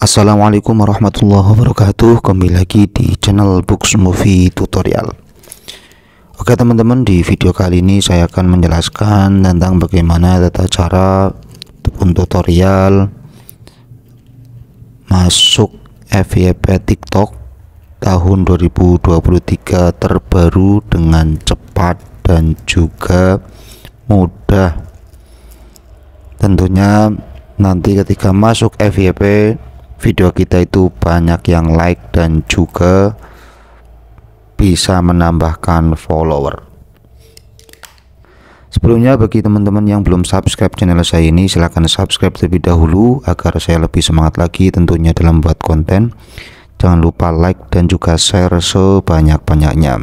Assalamualaikum warahmatullahi wabarakatuh Kembali lagi di channel Books Movie Tutorial Oke teman-teman di video kali ini saya akan menjelaskan tentang bagaimana tata cara untuk tutorial Masuk FYP TikTok tahun 2023 terbaru dengan cepat dan juga mudah tentunya nanti ketika masuk FYP video kita itu banyak yang like dan juga bisa menambahkan follower Sebelumnya bagi teman-teman yang belum subscribe channel saya ini silahkan subscribe terlebih dahulu agar saya lebih semangat lagi tentunya dalam buat konten Jangan lupa like dan juga share sebanyak-banyaknya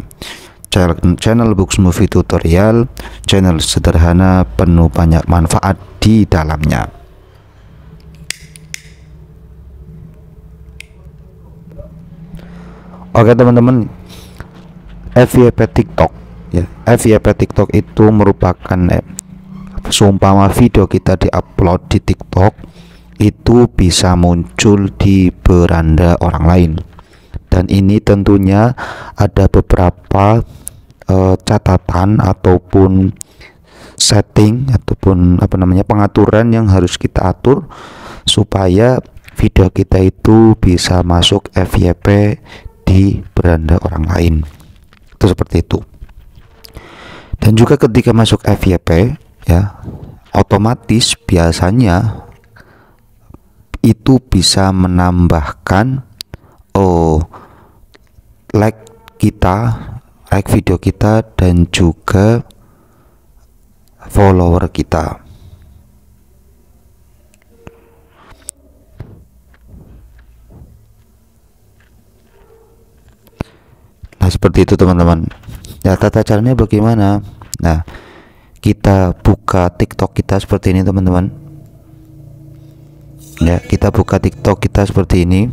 channel Books Movie Tutorial, channel sederhana penuh banyak manfaat di dalamnya. Oke teman-teman FYP TikTok ya FYP TikTok itu merupakan eh, seumpama video kita diupload di TikTok itu bisa muncul di beranda orang lain dan ini tentunya ada beberapa eh, catatan ataupun setting ataupun apa namanya pengaturan yang harus kita atur supaya video kita itu bisa masuk FYP di beranda orang lain itu seperti itu dan juga ketika masuk FYP ya otomatis biasanya itu bisa menambahkan oh like kita like video kita dan juga follower kita nah seperti itu teman-teman nah tata caranya bagaimana nah kita buka tiktok kita seperti ini teman-teman ya kita buka tiktok kita seperti ini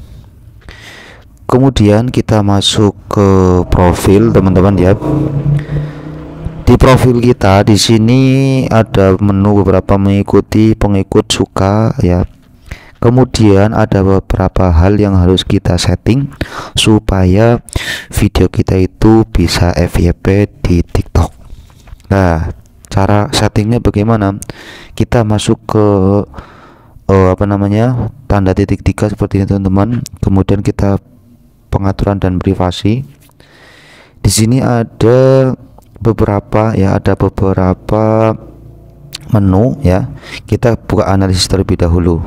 kemudian kita masuk ke profil teman-teman ya di profil kita di sini ada menu beberapa mengikuti pengikut suka ya kemudian ada beberapa hal yang harus kita setting supaya video kita itu bisa FYP di TikTok nah cara settingnya bagaimana kita masuk ke uh, apa namanya tanda titik tiga seperti ini teman-teman kemudian kita pengaturan dan privasi di sini ada beberapa ya ada beberapa menu ya kita buka analisis terlebih dahulu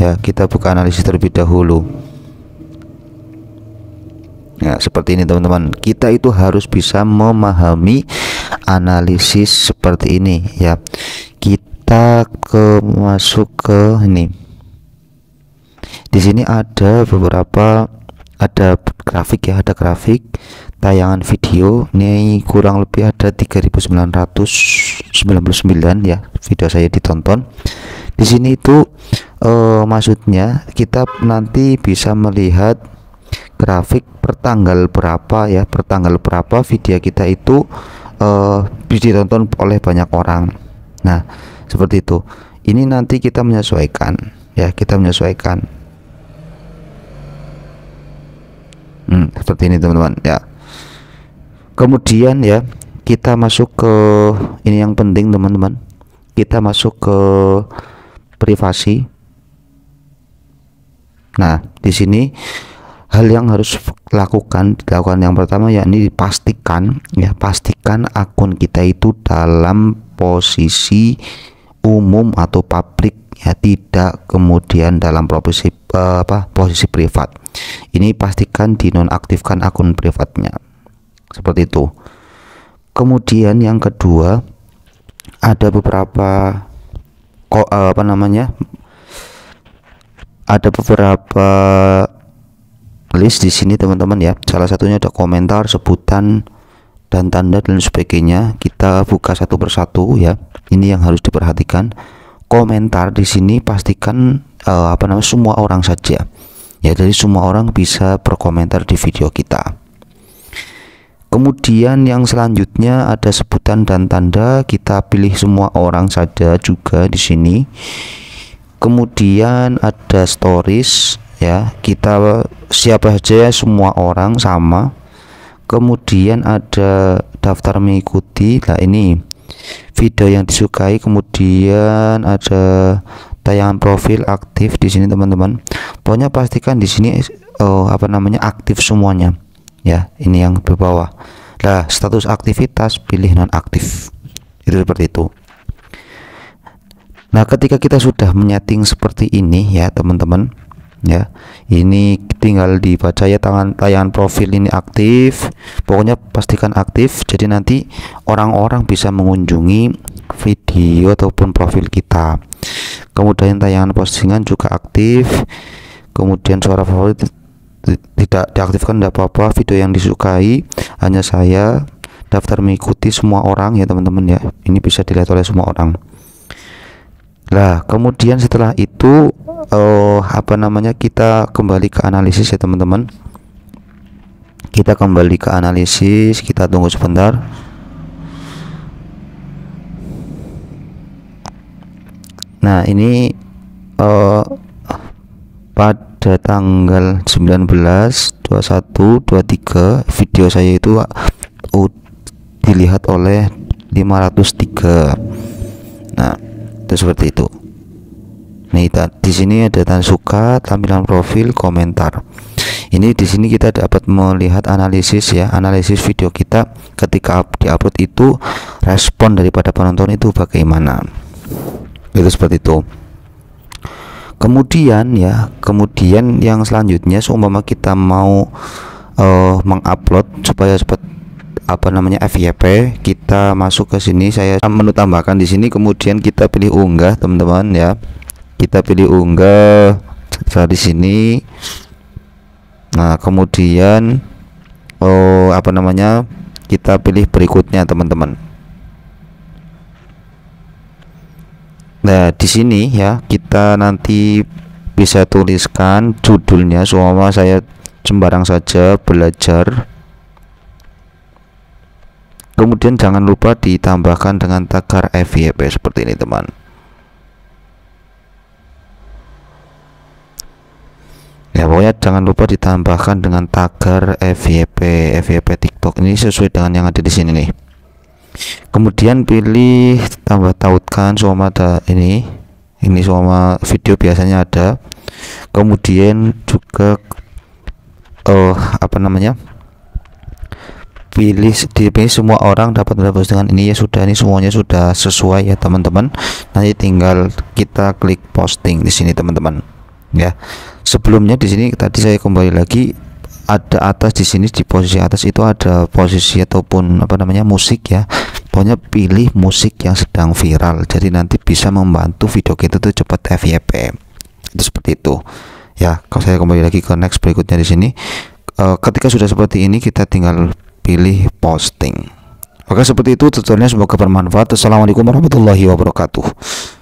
ya kita buka analisis terlebih dahulu ya seperti ini teman-teman kita itu harus bisa memahami analisis seperti ini ya kita ke masuk ke ini di sini ada beberapa ada grafik ya ada grafik tayangan video ini kurang lebih ada 3999 ya video saya ditonton di sini itu uh, maksudnya kita nanti bisa melihat grafik pertanggal berapa ya pertanggal berapa video kita itu uh, bisa ditonton oleh banyak orang nah seperti itu ini nanti kita menyesuaikan ya kita menyesuaikan hmm, seperti ini teman-teman ya kemudian ya kita masuk ke ini yang penting teman-teman kita masuk ke privasi Nah, di sini hal yang harus lakukan dilakukan yang pertama yakni dipastikan ya pastikan akun kita itu dalam posisi umum atau publik ya tidak kemudian dalam posisi eh, apa posisi privat ini pastikan dinonaktifkan akun privatnya seperti itu kemudian yang kedua ada beberapa kok eh, apa namanya ada beberapa list di sini teman-teman ya salah satunya ada komentar sebutan dan tanda dan sebagainya kita buka satu persatu ya ini yang harus diperhatikan komentar di sini pastikan uh, apa namanya semua orang saja ya jadi semua orang bisa berkomentar di video kita kemudian yang selanjutnya ada sebutan dan tanda kita pilih semua orang saja juga di sini kemudian ada stories ya kita siapa saja ya, semua orang sama kemudian ada daftar mengikuti nah ini video yang disukai kemudian ada tayangan profil aktif di sini teman-teman pokoknya pastikan di sini oh, apa namanya aktif semuanya ya ini yang di bawah nah status aktivitas pilih non aktif itu seperti itu Nah, ketika kita sudah menyeting seperti ini ya, teman-teman, ya. Ini tinggal dibaca ya tangan tayangan profil ini aktif. Pokoknya pastikan aktif jadi nanti orang-orang bisa mengunjungi video ataupun profil kita. Kemudian tayangan postingan juga aktif. Kemudian suara favorit tidak diaktifkan tidak apa-apa, video yang disukai hanya saya daftar mengikuti semua orang ya teman-teman ya. Ini bisa dilihat oleh semua orang. Nah, kemudian setelah itu uh, apa namanya kita kembali ke analisis ya teman-teman. Kita kembali ke analisis, kita tunggu sebentar. Nah, ini uh, pada tanggal 19 21 23 video saya itu uh, dilihat oleh 503. Nah, itu seperti itu nih di sini ada tanda suka tampilan profil komentar ini di sini kita dapat melihat analisis ya analisis video kita ketika diupload itu respon daripada penonton itu bagaimana itu seperti itu kemudian ya kemudian yang selanjutnya seumpama kita mau uh, mengupload supaya apa namanya FYP kita masuk ke sini saya menu tambahkan di sini kemudian kita pilih unggah teman-teman ya kita pilih unggah di sini nah kemudian oh apa namanya kita pilih berikutnya teman-teman nah di sini ya kita nanti bisa tuliskan judulnya semua saya sembarang saja belajar kemudian jangan lupa ditambahkan dengan tagar FYP seperti ini teman ya pokoknya jangan lupa ditambahkan dengan tagar FYP FYP TikTok ini sesuai dengan yang ada di sini nih kemudian pilih tambah tautkan sama ada ini ini semua video biasanya ada kemudian juga oh apa namanya dipilih dipilih semua orang dapat menghapus dengan ini ya sudah ini semuanya sudah sesuai ya teman-teman nanti tinggal kita klik posting di sini teman-teman ya sebelumnya di sini tadi saya kembali lagi ada atas di sini di posisi atas itu ada posisi ataupun apa namanya musik ya pokoknya pilih musik yang sedang viral jadi nanti bisa membantu video kita tuh cepat FYP itu seperti itu ya kalau saya kembali lagi ke next berikutnya di sini eh, ketika sudah seperti ini kita tinggal pilih posting. Oke seperti itu tutorialnya semoga bermanfaat. Assalamualaikum warahmatullahi wabarakatuh.